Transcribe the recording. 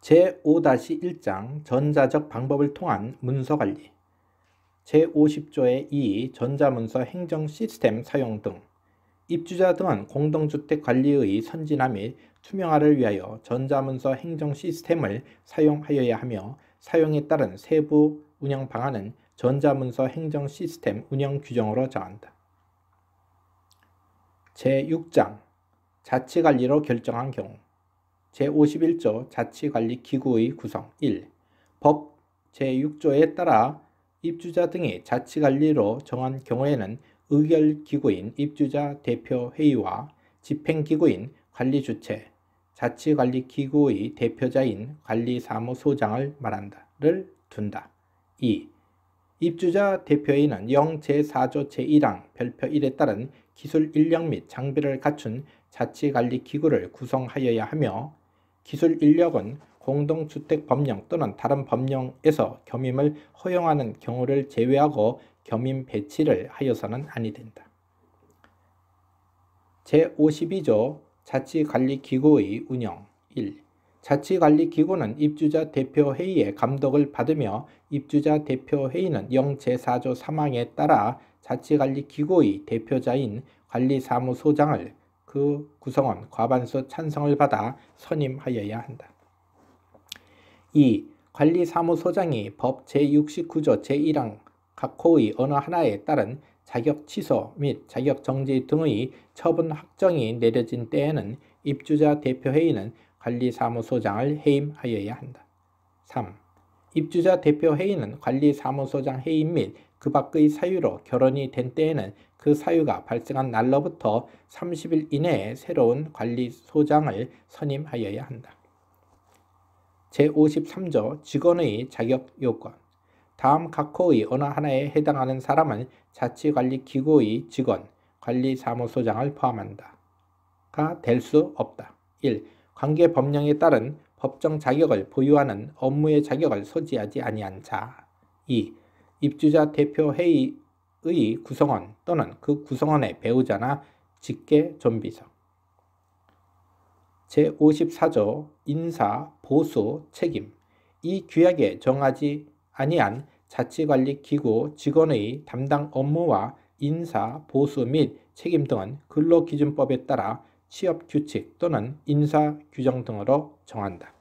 제5-1장 전자적 방법을 통한 문서관리 제50조의 2 전자문서 행정 시스템 사용 등 입주자 등은 공동주택 관리의 선진화 및 투명화를 위하여 전자문서 행정 시스템을 사용하여야 하며 사용에 따른 세부 운영 방안은 전자문서 행정 시스템 운영 규정으로 정한다. 제6장 자치관리로 결정한 경우 제51조 자치관리기구의 구성 1. 법 제6조에 따라 입주자 등이 자치관리로 정한 경우에는 의결기구인 입주자 대표회의와 집행기구인 관리주체, 자치관리기구의 대표자인 관리사무소장을 말한다를 둔다. 2. 입주자 대표인는영 제4조 제1항 별표 1에 따른 기술 인력 및 장비를 갖춘 자치관리기구를 구성하여야 하며 기술 인력은 공동주택 법령 또는 다른 법령에서 겸임을 허용하는 경우를 제외하고 겸임 배치를 하여서는 아니 된다. 제52조 자치관리기구의 운영 1. 자치관리기구는 입주자 대표회의의 감독을 받으며 입주자 대표회의는 영 제4조 3항에 따라 자치관리기구의 대표자인 관리사무소장을 그 구성원 과반수 찬성을 받아 선임하여야 한다. 2. 관리사무소장이 법 제69조 제1항 각호의 어느 하나에 따른 자격 취소 및 자격 정지 등의 처분 확정이 내려진 때에는 입주자 대표회의는 관리사무소장을 해임하여야 한다. 3. 입주자 대표회의는 관리사무소장 해임 및그 밖의 사유로 결혼이 된 때에는 그 사유가 발생한 날로부터 30일 이내에 새로운 관리소장을 선임하여야 한다. 제53조 직원의 자격 요건 다음 각호의 어느 하나에 해당하는 사람은 자치관리기구의 직원, 관리사무소장을 포함한다. 가 될 수 없다. 1. 관계 법령에 따른 법정 자격을 보유하는 업무의 자격을 소지하지 아니한 자. 2. 입주자 대표 회의의 구성원 또는 그 구성원의 배우자나 직계 존비성. 제54조 인사, 보수, 책임 이 규약에 정하지 아니한 자치관리기구 직원의 담당 업무와 인사, 보수 및 책임 등은 근로기준법에 따라 취업규칙 또는 인사규정 등으로 정한다.